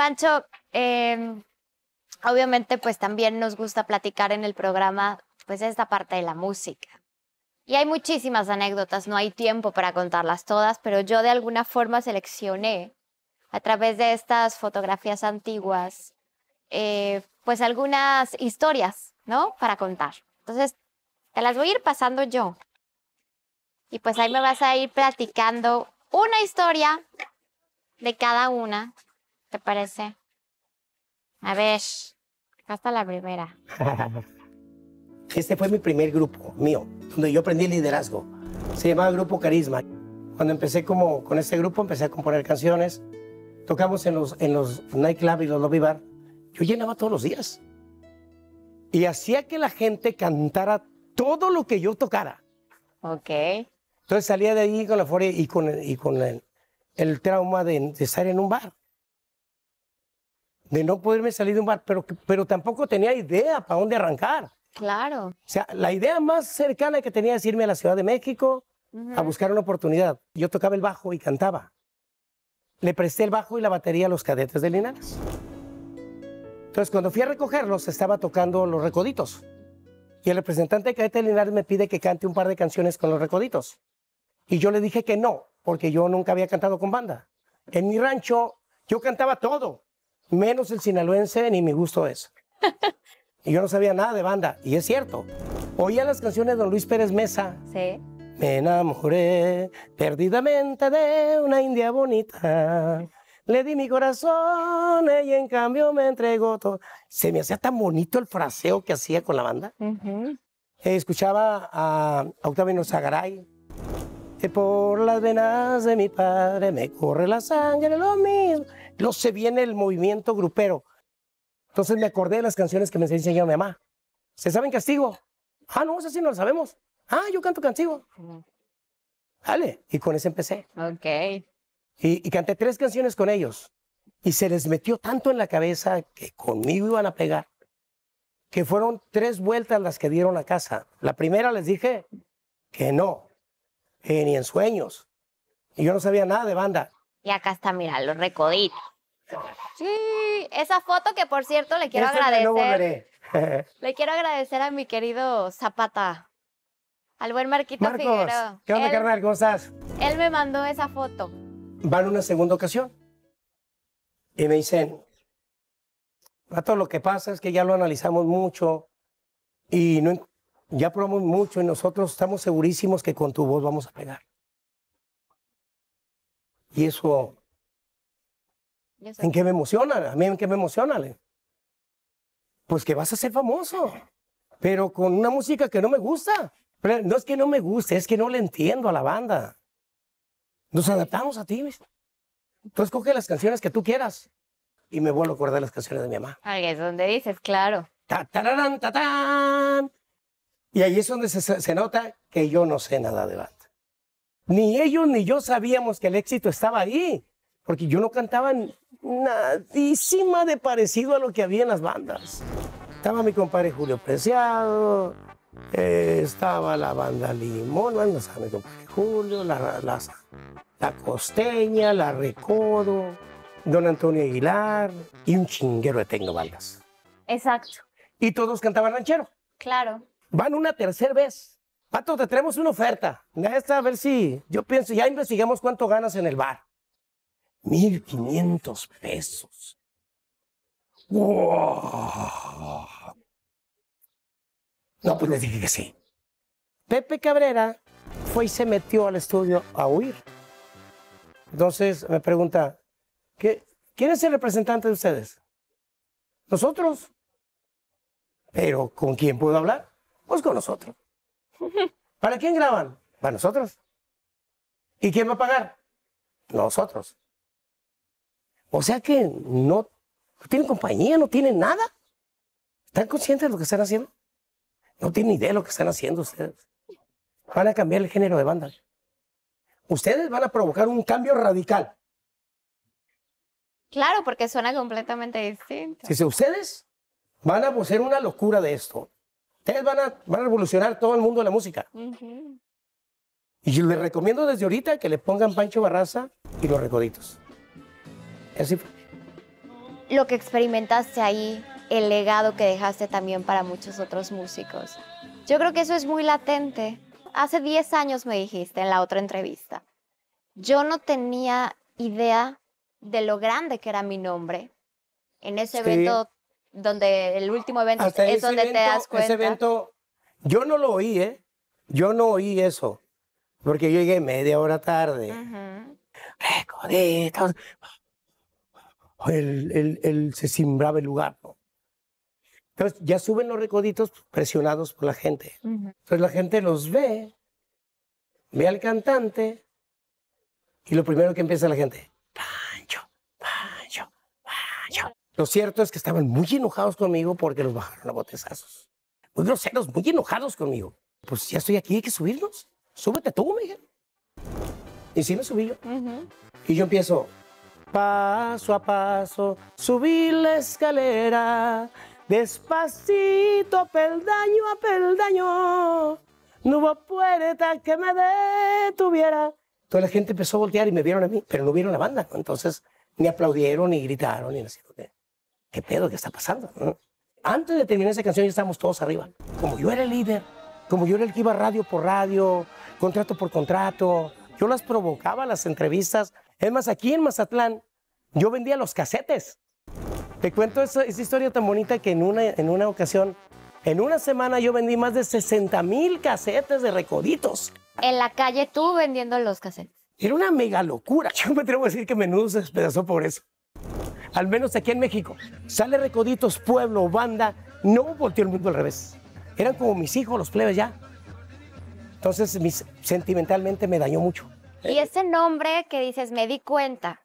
Pancho, em, obviamente pues también nos gusta platicar en el programa pues esta parte de la música. Y hay muchísimas anécdotas, no hay tiempo para contarlas todas, pero yo de alguna forma seleccioné a través de estas fotografías antiguas eh, pues algunas historias, ¿no? Para contar. Entonces, te las voy a ir pasando yo. Y pues ahí me vas a ir platicando una historia de cada una ¿Te parece? A ver, hasta la primera. Este fue mi primer grupo mío, donde yo aprendí liderazgo. Se llamaba Grupo Carisma. Cuando empecé como, con este grupo, empecé a componer canciones. Tocamos en los, en los nightclub y los lobby bar. Yo llenaba todos los días. Y hacía que la gente cantara todo lo que yo tocara. Ok. Entonces salía de ahí con la furia y con, y con el, trauma de, de estar en un bar de no poderme salir de un bar, pero, pero tampoco tenía idea para dónde arrancar. Claro. O sea, la idea más cercana que tenía es irme a la Ciudad de México a buscar una oportunidad. Yo tocaba el bajo y cantaba. Le presté el bajo y la batería a los cadetes de Linares. Entonces, cuando fui a recogerlos, estaba tocando Los Recoditos. Y el representante de cadetes de Linares me pide que cante un par de canciones con Los Recoditos. Y yo le dije que no, porque yo nunca había cantado con banda. En mi rancho, yo cantaba todo menos el sinaloense, ni mi gusto es. y yo no sabía nada de banda, y es cierto. Oía las canciones de don Luis Pérez Mesa. Sí. Me enamoré perdidamente de una india bonita. Le di mi corazón y en cambio me entregó todo. Se me hacía tan bonito el fraseo que hacía con la banda. escuchaba a Octavio Sagaray, por las venas de mi padre me corre la sangre, lo mismo. Lo se viene el movimiento grupero. Entonces me acordé de las canciones que me enseñó mi mamá. ¿Se saben castigo? Ah, no, eso sí no lo sabemos. Ah, yo canto castigo. Dale, y con eso empecé. Ok. Y, y canté tres canciones con ellos. Y se les metió tanto en la cabeza que conmigo iban a pegar, que fueron tres vueltas las que dieron a casa. La primera les dije que no, eh, ni en sueños. Y yo no sabía nada de banda. Y acá está, mira, los recoditos. Sí, esa foto que por cierto le quiero agradecer. le quiero agradecer a mi querido Zapata, al buen Marquito Marcos, Figueroa. ¿Qué onda, carnal? ¿Cómo estás? Él me mandó esa foto. Van una segunda ocasión. Y me dicen, Rato, lo que pasa es que ya lo analizamos mucho y no, ya probamos mucho y nosotros estamos segurísimos que con tu voz vamos a pegar. Y eso, ¿en qué me emociona? A mí en qué me emociona. Pues que vas a ser famoso, pero con una música que no me gusta. no es que no me guste, es que no le entiendo a la banda. Nos adaptamos a ti. Tú escoge las canciones que tú quieras. Y me vuelvo a acordar las canciones de mi mamá. Ahí es donde dices, claro. Ta, ta, y ahí es donde se, nota que yo no sé nada de banda. Ni ellos ni yo sabíamos que el éxito estaba ahí, porque yo no cantaba nadísima de parecido a lo que había en las bandas. Estaba mi compadre Julio Preciado, eh, estaba la banda Limón, estaba mi compadre Julio, la, la, Costeña, la Recodo, don Antonio Aguilar y un chinguero de Tengo bandas. Exacto. Y todos cantaban ranchero. Claro. Van una tercera vez. Pato, te traemos una oferta. Esta, a ver si yo pienso, ya investigamos cuánto ganas en el bar. quinientos pesos. No, pues les dije que sí. Pepe Cabrera fue y se metió al estudio a huir. Entonces me pregunta, ¿quién es el representante de ustedes? Nosotros. Pero ¿con quién puedo hablar? Pues con nosotros. ¿Para quién graban? Para nosotros. ¿Y quién va a pagar? Nosotros. O sea que no, tienen compañía, no tienen nada. ¿Están conscientes de lo que están haciendo? No tienen idea de lo que están haciendo ustedes. Van a cambiar el género de banda. Ustedes van a provocar un cambio radical. Claro, porque suena completamente distinto. Si ustedes van a hacer una locura de esto, Ustedes van a, van a revolucionar todo el mundo de la música. Y yo les recomiendo desde ahorita que le pongan Pancho Barraza y los recoditos. Así fue. Lo que experimentaste ahí, el legado que dejaste también para muchos otros músicos. Yo creo que eso es muy latente. Hace 10 años me dijiste en la otra entrevista. Yo no tenía idea de lo grande que era mi nombre. En ese evento donde el último evento es donde te das cuenta. Ese evento, yo no lo oí, ¿eh? Yo no oí eso, porque yo llegué media hora tarde. Recoditos. El, se cimbraba el lugar. ¿no? Entonces ya suben los recoditos presionados por la gente. Entonces la gente los ve, ve al cantante y lo primero que empieza la gente. Lo cierto es que estaban muy enojados conmigo porque los bajaron a botezazos. Muy groseros, muy enojados conmigo. Pues ya estoy aquí, hay que subirlos. Súbete tú, Miguel. Y sí me subí yo. Y yo empiezo paso a paso, subí la escalera, despacito, peldaño a peldaño. No hubo puerta que me detuviera. Toda la gente empezó a voltear y me vieron a mí, pero no vieron la banda. Entonces ni aplaudieron, ni gritaron, ni nada. ¿qué pedo? ¿Qué está pasando? Antes de terminar esa canción ya estábamos todos arriba. Como yo era el líder, como yo era el que iba radio por radio, contrato por contrato, yo las provocaba las entrevistas. Es más, aquí en Mazatlán yo vendía los casetes. Te cuento esa, historia tan bonita que en una, en una ocasión, en una semana yo vendí más de 60 mil casetes de recoditos. En la calle tú vendiendo los casetes. Era una mega locura. Yo me atrevo a decir que menudo se despedazó por eso al menos aquí en México, sale Recoditos, Pueblo, Banda, no volteó el mundo al revés. Eran como mis hijos, los plebes ya. Entonces, sentimentalmente me dañó mucho. Y ese nombre que dices, me di cuenta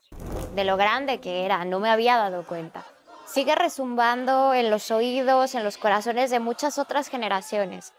de lo grande que era, no me había dado cuenta, sigue resumbando en los oídos, en los corazones de muchas otras generaciones.